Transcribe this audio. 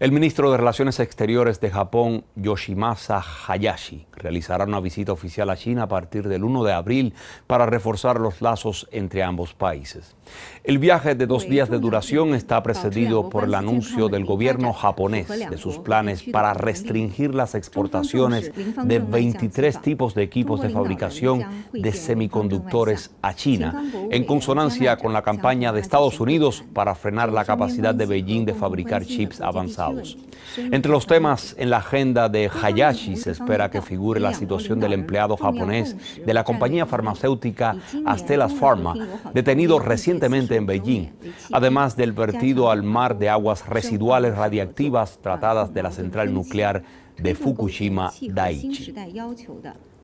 El ministro de Relaciones Exteriores de Japón, Yoshimasa Hayashi, realizará una visita oficial a China a partir del 1 de abril para reforzar los lazos entre ambos países. El viaje de dos días de duración está precedido por el anuncio del gobierno japonés de sus planes para restringir las exportaciones de 23 tipos de equipos de fabricación de semiconductores a China, en consonancia con la campaña de Estados Unidos para frenar la capacidad de Beijing de fabricar chips avanzados. Entre los temas en la agenda de Hayashi se espera que figure la situación del empleado japonés de la compañía farmacéutica Astellas Pharma, detenido recientemente en Beijing, además del vertido al mar de aguas residuales radiactivas tratadas de la central nuclear de Fukushima Daiichi.